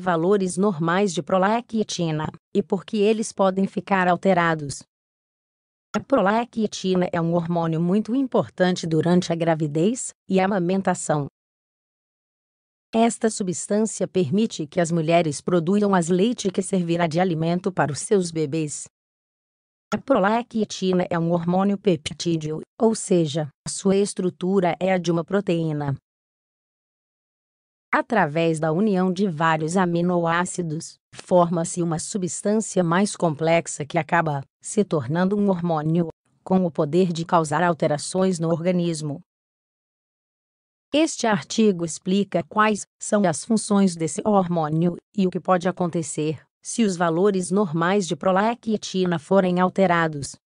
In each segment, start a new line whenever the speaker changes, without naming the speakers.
valores normais de prolactina, e porque eles podem ficar alterados. A prolactina é um hormônio muito importante durante a gravidez e a amamentação. Esta substância permite que as mulheres produzam as leite que servirá de alimento para os seus bebês. A prolactina é um hormônio peptídeo, ou seja, sua estrutura é a de uma proteína, Através da união de vários aminoácidos, forma-se uma substância mais complexa que acaba se tornando um hormônio, com o poder de causar alterações no organismo. Este artigo explica quais são as funções desse hormônio e o que pode acontecer se os valores normais de prolactina forem alterados.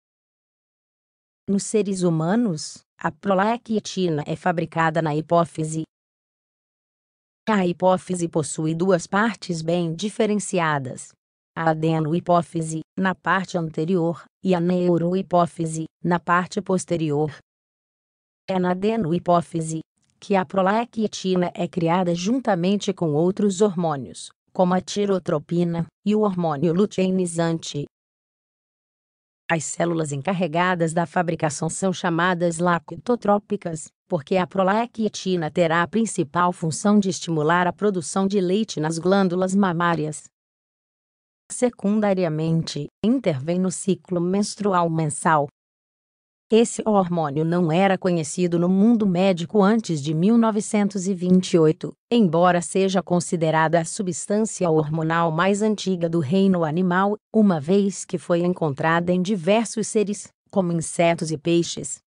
Nos seres humanos, a prolactina é fabricada na hipófise, a hipófise possui duas partes bem diferenciadas. A adenohipófise, na parte anterior, e a neurohipófise, na parte posterior. É na adenohipófise que a prolactina é criada juntamente com outros hormônios, como a tirotropina e o hormônio luteinizante, as células encarregadas da fabricação são chamadas lactotrópicas, porque a prolactina terá a principal função de estimular a produção de leite nas glândulas mamárias. Secundariamente, intervém no ciclo menstrual mensal, esse hormônio não era conhecido no mundo médico antes de 1928, embora seja considerada a substância hormonal mais antiga do reino animal, uma vez que foi encontrada em diversos seres, como insetos e peixes.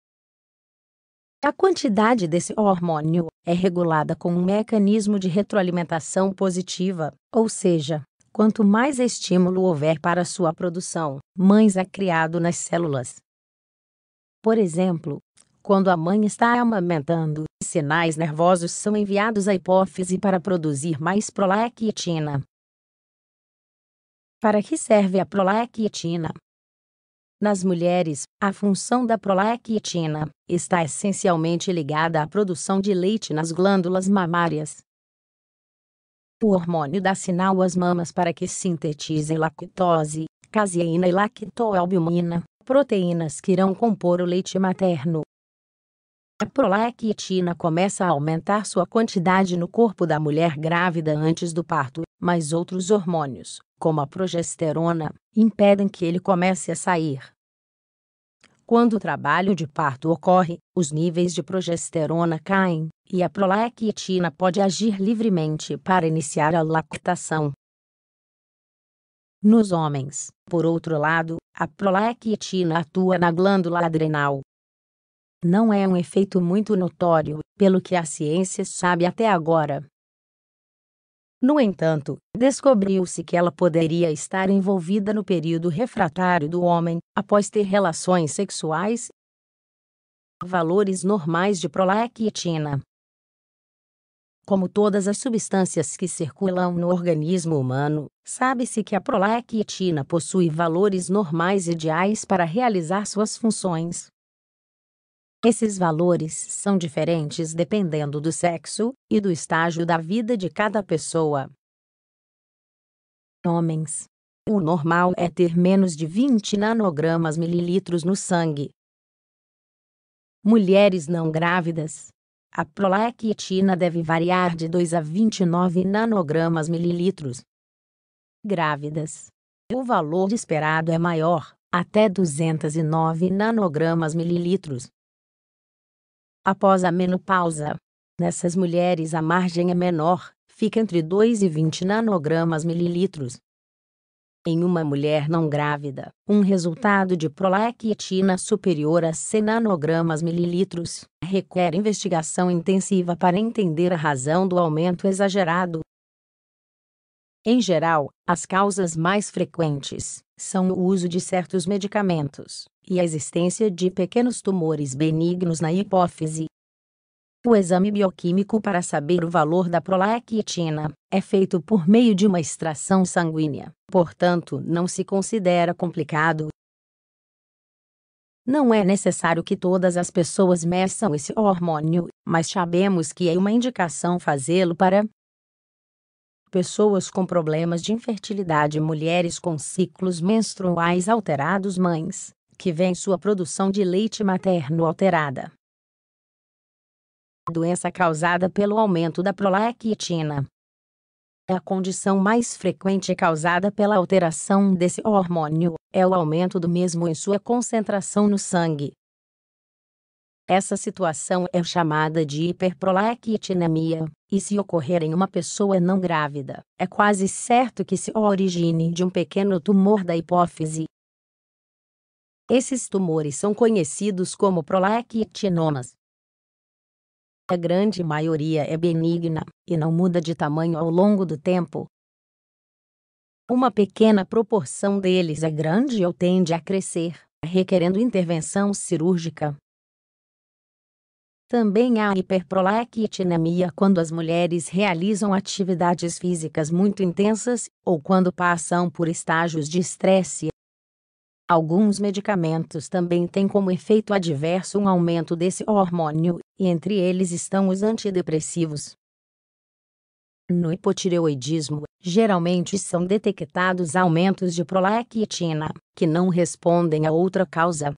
A quantidade desse hormônio é regulada com um mecanismo de retroalimentação positiva, ou seja, quanto mais estímulo houver para sua produção, mais é criado nas células por exemplo, quando a mãe está amamentando, sinais nervosos são enviados à hipófise para produzir mais prolactina. Para que serve a prolactina? Nas mulheres, a função da prolactina está essencialmente ligada à produção de leite nas glândulas mamárias. O hormônio dá sinal às mamas para que sintetizem lactose, caseína e lactoalbumina, proteínas que irão compor o leite materno. A prolactina começa a aumentar sua quantidade no corpo da mulher grávida antes do parto, mas outros hormônios, como a progesterona, impedem que ele comece a sair. Quando o trabalho de parto ocorre, os níveis de progesterona caem, e a prolactina pode agir livremente para iniciar a lactação. Nos homens, por outro lado, a prolactina atua na glândula adrenal. Não é um efeito muito notório, pelo que a ciência sabe até agora. No entanto, descobriu-se que ela poderia estar envolvida no período refratário do homem, após ter relações sexuais. Valores normais de prolactina como todas as substâncias que circulam no organismo humano, sabe-se que a prolactina possui valores normais ideais para realizar suas funções. Esses valores são diferentes dependendo do sexo e do estágio da vida de cada pessoa. Homens. O normal é ter menos de 20 nanogramas mililitros no sangue. Mulheres não grávidas a prolactina deve variar de 2 a 29 nanogramas mililitros. Grávidas. O valor esperado é maior, até 209 nanogramas mililitros. Após a menopausa, nessas mulheres a margem é menor, fica entre 2 e 20 nanogramas mililitros em uma mulher não grávida, um resultado de prolactina superior a 100 nanogramas mililitros, requer investigação intensiva para entender a razão do aumento exagerado. Em geral, as causas mais frequentes são o uso de certos medicamentos e a existência de pequenos tumores benignos na hipófise, o exame bioquímico para saber o valor da prolactina é feito por meio de uma extração sanguínea, portanto, não se considera complicado. Não é necessário que todas as pessoas meçam esse hormônio, mas sabemos que é uma indicação fazê-lo para pessoas com problemas de infertilidade, mulheres com ciclos menstruais alterados, mães que vêem sua produção de leite materno alterada doença causada pelo aumento da prolactina. A condição mais frequente causada pela alteração desse hormônio é o aumento do mesmo em sua concentração no sangue. Essa situação é chamada de hiperprolactinemia, e se ocorrer em uma pessoa não grávida, é quase certo que se origine de um pequeno tumor da hipófise. Esses tumores são conhecidos como prolactinomas. A grande maioria é benigna e não muda de tamanho ao longo do tempo. Uma pequena proporção deles é grande ou tende a crescer, requerendo intervenção cirúrgica. Também há hiperprolactinemia quando as mulheres realizam atividades físicas muito intensas ou quando passam por estágios de estresse Alguns medicamentos também têm como efeito adverso um aumento desse hormônio, e entre eles estão os antidepressivos. No hipotireoidismo, geralmente são detectados aumentos de prolactina, que não respondem a outra causa.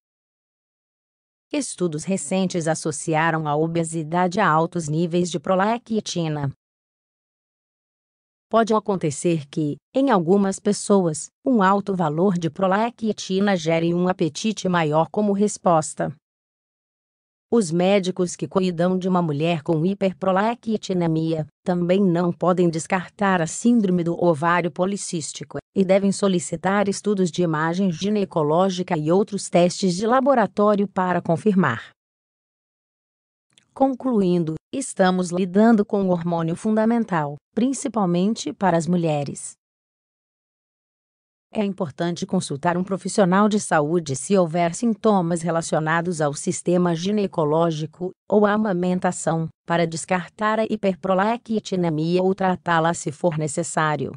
Estudos recentes associaram a obesidade a altos níveis de prolactina, pode acontecer que, em algumas pessoas, um alto valor de prolactina gere um apetite maior como resposta. Os médicos que cuidam de uma mulher com hiperprolactinemia também não podem descartar a síndrome do ovário policístico e devem solicitar estudos de imagem ginecológica e outros testes de laboratório para confirmar. Concluindo, estamos lidando com um hormônio fundamental, principalmente para as mulheres. É importante consultar um profissional de saúde se houver sintomas relacionados ao sistema ginecológico ou à amamentação, para descartar a hiperprolactinemia ou tratá-la se for necessário.